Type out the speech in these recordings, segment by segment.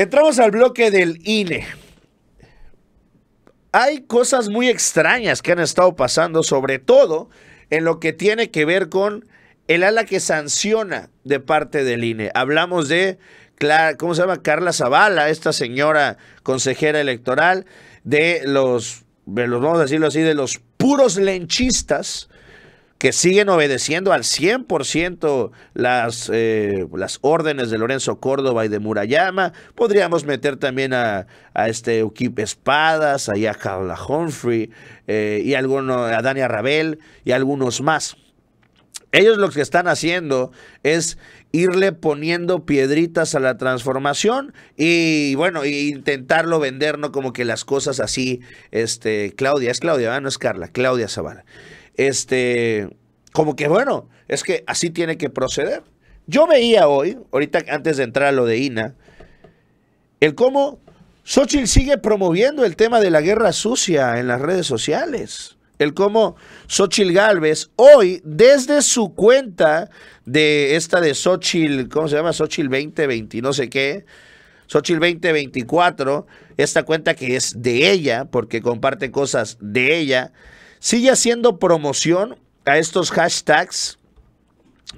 Entramos al bloque del INE. Hay cosas muy extrañas que han estado pasando, sobre todo en lo que tiene que ver con el ala que sanciona de parte del INE. Hablamos de, ¿cómo se llama? Carla Zavala, esta señora consejera electoral de los, vamos a decirlo así, de los puros lenchistas, que siguen obedeciendo al 100% las, eh, las órdenes de Lorenzo Córdoba y de Murayama. Podríamos meter también a, a este Ukip Espadas, a Carla Humphrey, eh, y a Dania Rabel y algunos más. Ellos lo que están haciendo es irle poniendo piedritas a la transformación y bueno, e intentarlo vender, ¿no? Como que las cosas así, este, Claudia, es Claudia, no es Carla, Claudia Zavala este, como que bueno, es que así tiene que proceder. Yo veía hoy, ahorita antes de entrar a lo de INA, el cómo Xochitl sigue promoviendo el tema de la guerra sucia en las redes sociales. El cómo Xochitl Galvez hoy, desde su cuenta de esta de Xochitl, ¿cómo se llama? Xochitl 2020, no sé qué. Xochitl 2024, esta cuenta que es de ella, porque comparte cosas de ella. Sigue haciendo promoción a estos hashtags,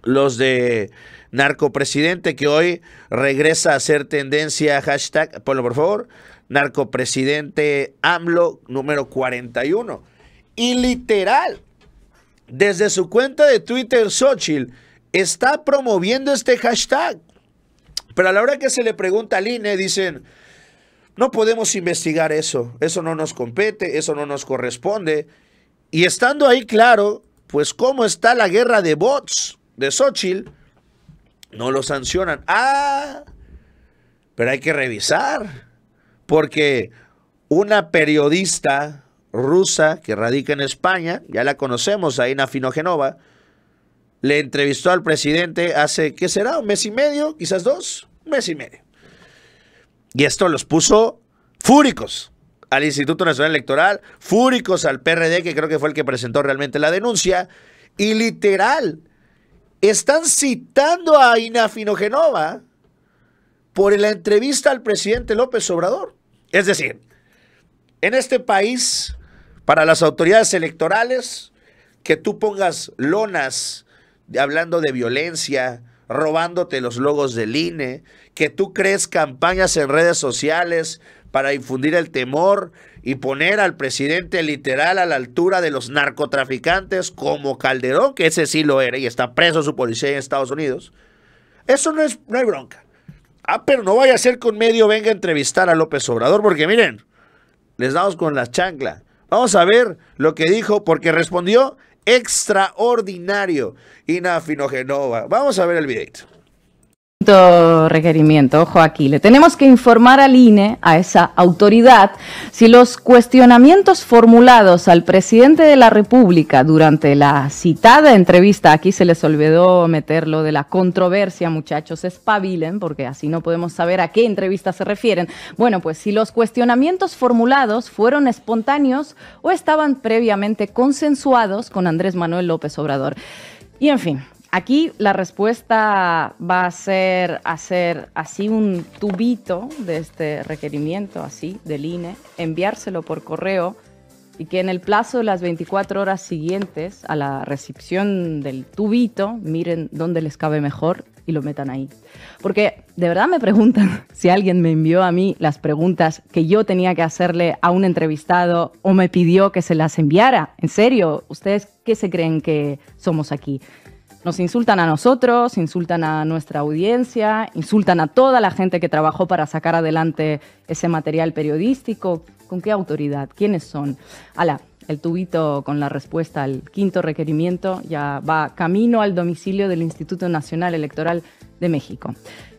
los de narcopresidente que hoy regresa a ser tendencia, hashtag, por favor, narcopresidente AMLO número 41. Y literal, desde su cuenta de Twitter, Xochitl está promoviendo este hashtag. Pero a la hora que se le pregunta al INE, dicen, no podemos investigar eso, eso no nos compete, eso no nos corresponde. Y estando ahí claro, pues cómo está la guerra de bots de Xochitl, no lo sancionan. Ah, pero hay que revisar, porque una periodista rusa que radica en España, ya la conocemos, ahí Aina Genova le entrevistó al presidente hace, ¿qué será? ¿Un mes y medio? ¿Quizás dos? Un mes y medio. Y esto los puso fúricos al Instituto Nacional Electoral, fúricos al PRD, que creo que fue el que presentó realmente la denuncia, y literal, están citando a Genova... por la entrevista al presidente López Obrador. Es decir, en este país, para las autoridades electorales, que tú pongas lonas hablando de violencia, robándote los logos del INE, que tú crees campañas en redes sociales para infundir el temor y poner al presidente literal a la altura de los narcotraficantes como Calderón, que ese sí lo era y está preso su policía en Estados Unidos. Eso no es, no hay bronca. Ah, pero no vaya a ser que un medio venga a entrevistar a López Obrador, porque miren, les damos con la chancla. Vamos a ver lo que dijo, porque respondió extraordinario Inafino Genova. Vamos a ver el video requerimiento, ojo aquí, le tenemos que informar al INE, a esa autoridad, si los cuestionamientos formulados al presidente de la República durante la citada entrevista, aquí se les olvidó meterlo de la controversia, muchachos, espabilen, porque así no podemos saber a qué entrevista se refieren. Bueno, pues si los cuestionamientos formulados fueron espontáneos o estaban previamente consensuados con Andrés Manuel López Obrador. Y en fin, Aquí la respuesta va a ser hacer así un tubito de este requerimiento, así, del INE, enviárselo por correo y que en el plazo de las 24 horas siguientes a la recepción del tubito miren dónde les cabe mejor y lo metan ahí. Porque de verdad me preguntan si alguien me envió a mí las preguntas que yo tenía que hacerle a un entrevistado o me pidió que se las enviara. En serio, ¿ustedes qué se creen que somos aquí? Nos insultan a nosotros, insultan a nuestra audiencia, insultan a toda la gente que trabajó para sacar adelante ese material periodístico. ¿Con qué autoridad? ¿Quiénes son? Ala, el tubito con la respuesta al quinto requerimiento ya va camino al domicilio del Instituto Nacional Electoral de México.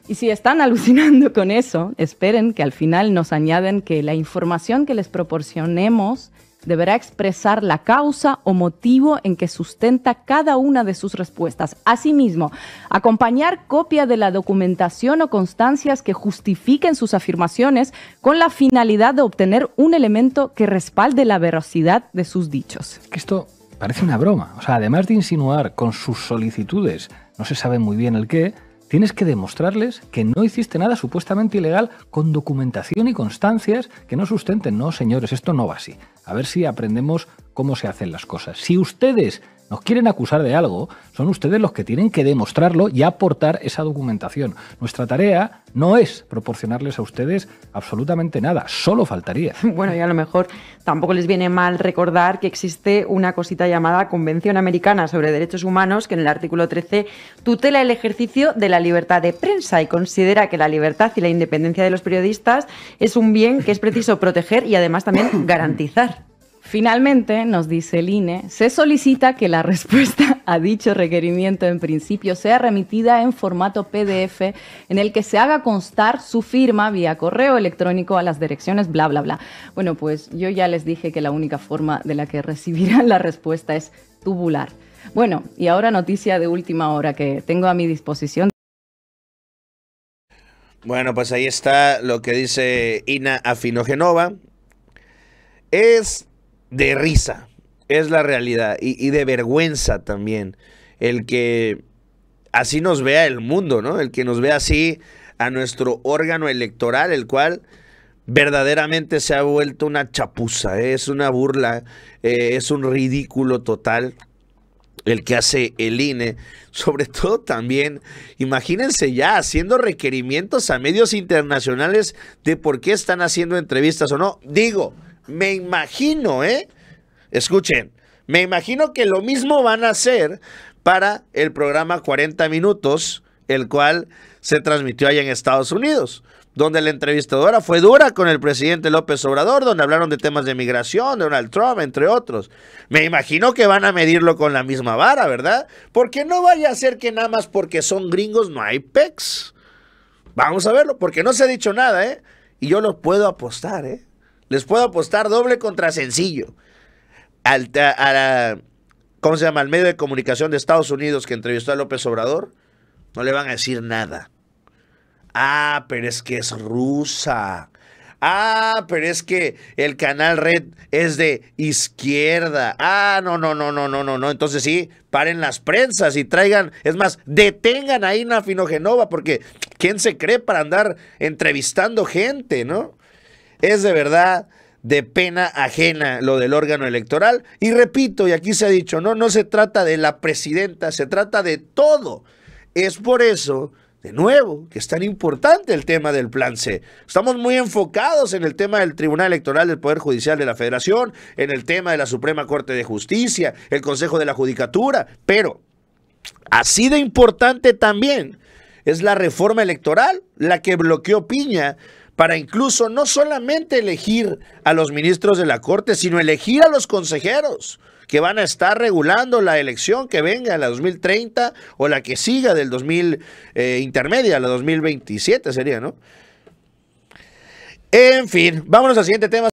Y si están alucinando con eso, esperen que al final nos añaden que la información que les proporcionemos deberá expresar la causa o motivo en que sustenta cada una de sus respuestas. Asimismo, acompañar copia de la documentación o constancias que justifiquen sus afirmaciones con la finalidad de obtener un elemento que respalde la veracidad de sus dichos. esto parece una broma. O sea, además de insinuar con sus solicitudes, no se sabe muy bien el qué, Tienes que demostrarles que no hiciste nada supuestamente ilegal con documentación y constancias que no sustenten. No, señores, esto no va así. A ver si aprendemos cómo se hacen las cosas. Si ustedes nos quieren acusar de algo, son ustedes los que tienen que demostrarlo y aportar esa documentación. Nuestra tarea no es proporcionarles a ustedes absolutamente nada, solo faltaría. Bueno, y a lo mejor tampoco les viene mal recordar que existe una cosita llamada Convención Americana sobre Derechos Humanos, que en el artículo 13 tutela el ejercicio de la libertad de prensa y considera que la libertad y la independencia de los periodistas es un bien que es preciso proteger y además también garantizar. Finalmente, nos dice el INE, se solicita que la respuesta a dicho requerimiento en principio sea remitida en formato PDF en el que se haga constar su firma vía correo electrónico a las direcciones bla bla bla. Bueno, pues yo ya les dije que la única forma de la que recibirán la respuesta es tubular. Bueno, y ahora noticia de última hora que tengo a mi disposición. Bueno, pues ahí está lo que dice Ina Afinogenova. Es de risa. Es la realidad. Y, de vergüenza también. El que así nos vea el mundo, ¿no? El que nos vea así a nuestro órgano electoral, el cual verdaderamente se ha vuelto una chapuza, ¿eh? es una burla, eh, es un ridículo total el que hace el INE, sobre todo también, imagínense ya haciendo requerimientos a medios internacionales de por qué están haciendo entrevistas o no. Digo, me imagino, ¿eh? Escuchen, me imagino que lo mismo van a hacer para el programa 40 minutos, el cual se transmitió allá en Estados Unidos, donde la entrevistadora fue dura con el presidente López Obrador, donde hablaron de temas de migración, Donald Trump, entre otros. Me imagino que van a medirlo con la misma vara, ¿verdad? Porque no vaya a ser que nada más porque son gringos no hay pecs. Vamos a verlo, porque no se ha dicho nada, ¿eh? Y yo lo puedo apostar, ¿eh? Les puedo apostar doble contra sencillo. Al, a, se llama? el medio de comunicación de Estados Unidos que entrevistó a López Obrador. No le van a decir nada. Ah, pero es que es rusa. Ah, pero es que el canal red es de izquierda. Ah, no, no, no, no, no, no, no. Entonces sí, paren las prensas y traigan, es más, detengan ahí una Genova porque ¿quién se cree para andar entrevistando gente, no? Es de verdad de pena ajena lo del órgano electoral. Y repito, y aquí se ha dicho, no, no se trata de la presidenta, se trata de todo. Es por eso, de nuevo, que es tan importante el tema del plan C. Estamos muy enfocados en el tema del Tribunal Electoral del Poder Judicial de la Federación, en el tema de la Suprema Corte de Justicia, el Consejo de la Judicatura, pero así de importante también es la reforma electoral, la que bloqueó Piña para incluso no solamente elegir a los ministros de la Corte, sino elegir a los consejeros que van a estar regulando la elección que venga, la 2030 o la que siga del 2000 eh, intermedia, la 2027 sería, ¿no? En fin, vámonos al siguiente tema.